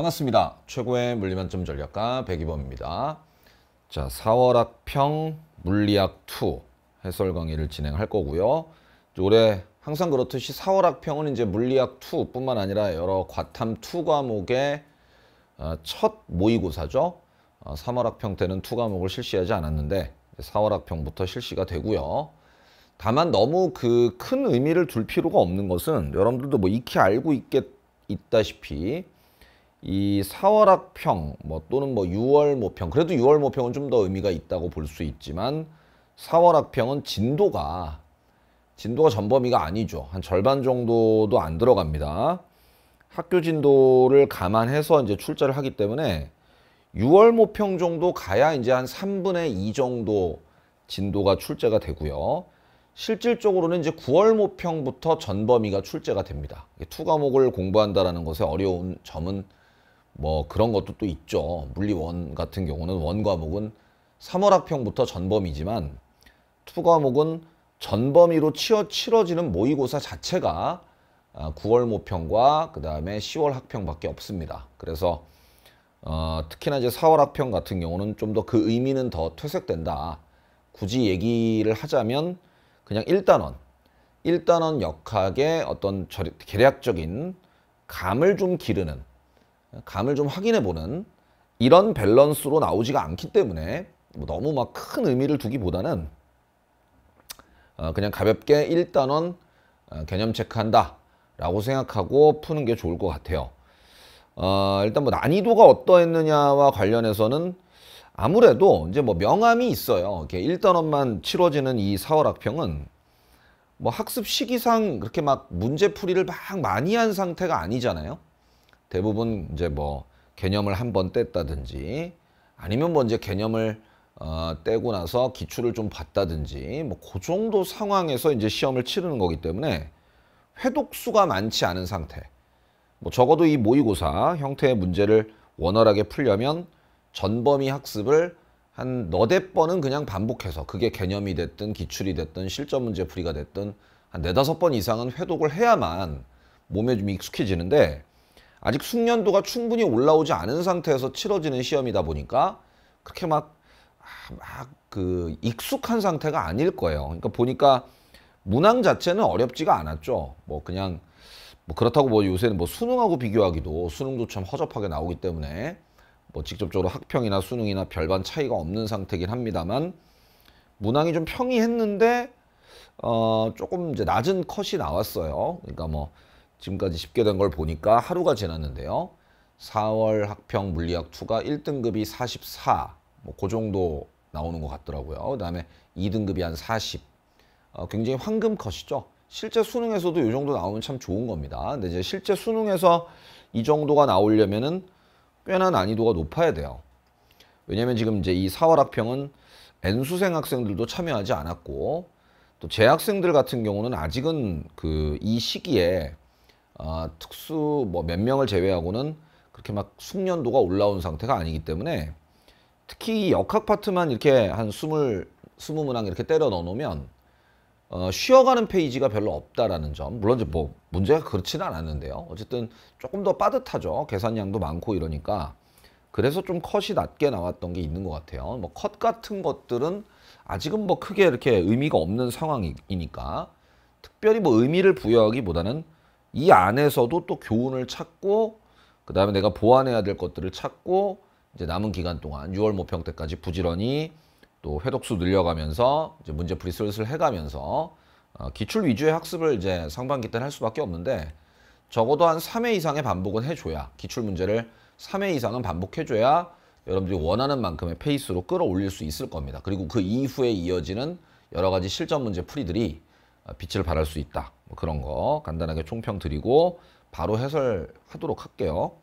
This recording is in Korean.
반갑습니다. 최고의 물리만점 전략가 백이범입니다. 자, 4월 학평 물리학 2 해설 강의를 진행할 거고요. 올해 항상 그렇듯이 4월 학평은 이제 물리학 2뿐만 아니라 여러 과탐 2 과목의 어, 첫 모의고사죠. 3월 어, 학평 때는 2 과목을 실시하지 않았는데 4월 학평부터 실시가 되고요. 다만 너무 그 큰 의미를 둘 필요가 없는 것은 여러분들도 뭐 익히 알고 있겠, 있다시피 이사월학평뭐 또는 뭐 6월 모평 그래도 6월 모평은 좀 더 의미가 있다고 볼 수 있지만 사월학평은 진도가 진도가 전범위가 아니죠. 한 절반 정도도 안 들어갑니다. 학교 진도를 감안해서 이제 출제를 하기 때문에 6월 모평 정도 가야 이제 한 3분의 2 정도 진도가 출제가 되고요. 실질적으로는 이제 9월 모평부터 전범위가 출제가 됩니다. 투 과목을 공부한다라는 것의 어려운 점은 뭐 그런 것도 또 있죠. 물리원 같은 경우는 원 과목은 3월 학평부터 전범이지만 투 과목은 전범위로 치어 치러지는 모의고사 자체가 9월 아, 모평과 그 다음에 10월 학평밖에 없습니다. 그래서 어, 특히나 이제 4월 학평 같은 경우는 좀 더 그 의미는 더 퇴색된다. 굳이 얘기를 하자면 그냥 1단원, 1단원 역학의 어떤 계략적인 감을 좀 기르는 감을 좀 확인해 보는 이런 밸런스로 나오지가 않기 때문에 뭐 너무 막 큰 의미를 두기보다는 어 그냥 가볍게 1단원 어 개념 체크한다 라고 생각하고 푸는 게 좋을 것 같아요. 어 일단 뭐 난이도가 어떠했느냐와 관련해서는 아무래도 이제 뭐 명암이 있어요. 이렇게 1단원만 치러지는 이 4월 학평은 뭐 학습 시기상 그렇게 막 문제풀이를 막 많이 한 상태가 아니잖아요. 대부분 이제 뭐 개념을 한번 뗐다든지 아니면 뭐 이제 개념을 어, 떼고 나서 기출을 좀 봤다든지 뭐 그 정도 상황에서 이제 시험을 치르는 거기 때문에 회독수가 많지 않은 상태 뭐 적어도 이 모의고사 형태의 문제를 원활하게 풀려면 전범위 학습을 한 너댓 번은 그냥 반복해서 그게 개념이 됐든 기출이 됐든 실전 문제 풀이가 됐든 한 네다섯 번 이상은 회독을 해야만 몸에 좀 익숙해지는데 아직 숙련도가 충분히 올라오지 않은 상태에서 치러지는 시험이다 보니까 그렇게 막 막그 아, 익숙한 상태가 아닐 거예요. 그러니까 보니까 문항 자체는 어렵지가 않았죠. 뭐 그냥 뭐 그렇다고 뭐 요새는 뭐 수능하고 비교하기도 수능도 참 허접하게 나오기 때문에 뭐 직접적으로 학평이나 수능이나 별반 차이가 없는 상태긴 합니다만 문항이 좀 평이했는데 어 조금 이제 낮은 컷이 나왔어요. 그러니까 뭐 지금까지 쉽게 된 걸 보니까 하루가 지났는데요. 4월 학평 물리학 2가 1등급이 44, 뭐그 정도 나오는 것 같더라고요. 그 다음에 2등급이 한 40. 어, 굉장히 황금컷이죠. 실제 수능에서도 이 정도 나오면 참 좋은 겁니다. 근데 이제 실제 수능에서 이 정도가 나오려면은 꽤나 난이도가 높아야 돼요. 왜냐면 지금 이제 이 4월 학평은 N수생 학생들도 참여하지 않았고 또 재학생들 같은 경우는 아직은 그 이 시기에 아, 특수 뭐몇 명을 제외하고는 그렇게 막 숙련도가 올라온 상태가 아니기 때문에 특히 역학 파트만 이렇게 한 스물 스무 문항 이렇게 때려 넣어놓으면 어, 쉬어가는 페이지가 별로 없다라는 점. 물론 이제 뭐 문제가 그렇지는 않았는데요. 어쨌든 조금 더 빠듯하죠. 계산량도 많고 이러니까 그래서 좀 컷이 낮게 나왔던 게 있는 것 같아요. 뭐 컷 같은 것들은 아직은 뭐 크게 이렇게 의미가 없는 상황이니까 특별히 뭐 의미를 부여하기보다는 이 안에서도 또 교훈을 찾고 그 다음에 내가 보완해야 될 것들을 찾고 이제 남은 기간 동안 6월 모평 때까지 부지런히 또 회독수 늘려가면서 이제 문제풀이 슬슬 해가면서 어, 기출 위주의 학습을 이제 상반기 때는 할 수밖에 없는데 적어도 한 3회 이상의 반복은 해줘야 기출 문제를 3회 이상은 반복해줘야 여러분들이 원하는 만큼의 페이스로 끌어올릴 수 있을 겁니다. 그리고 그 이후에 이어지는 여러 가지 실전 문제 풀이들이 어, 빛을 발할 수 있다. 뭐 그런 거 간단하게 총평 드리고 바로 해설하도록 할게요.